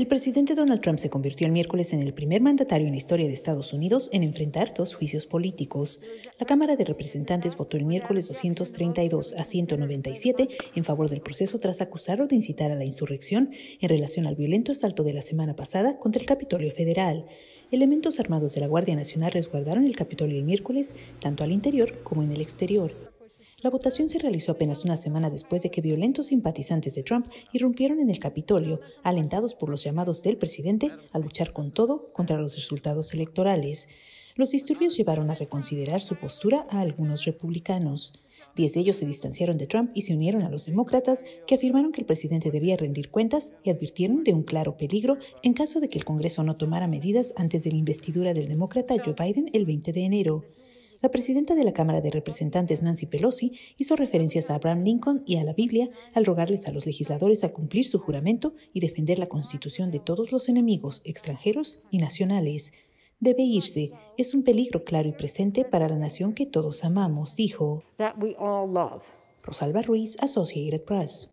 El presidente Donald Trump se convirtió el miércoles en el primer mandatario en la historia de Estados Unidos en enfrentar dos juicios políticos. La Cámara de Representantes votó el miércoles 232 a 197 en favor del proceso tras acusarlo de incitar a la insurrección en relación al violento asalto de la semana pasada contra el Capitolio Federal. Elementos armados de la Guardia Nacional resguardaron el Capitolio el miércoles, tanto al interior como en el exterior. La votación se realizó apenas una semana después de que violentos simpatizantes de Trump irrumpieron en el Capitolio, alentados por los llamados del presidente a luchar con todo contra los resultados electorales. Los disturbios llevaron a reconsiderar su postura a algunos republicanos. Diez de ellos se distanciaron de Trump y se unieron a los demócratas, que afirmaron que el presidente debía rendir cuentas y advirtieron de un claro peligro en caso de que el Congreso no tomara medidas antes de la investidura del demócrata Joe Biden el 20 de enero la presidenta de la Cámara de Representantes, Nancy Pelosi, hizo referencias a Abraham Lincoln y a la Biblia al rogarles a los legisladores a cumplir su juramento y defender la Constitución de todos los enemigos extranjeros y nacionales. Debe irse, es un peligro claro y presente para la nación que todos amamos, dijo. Rosalba Ruiz, Associated Press.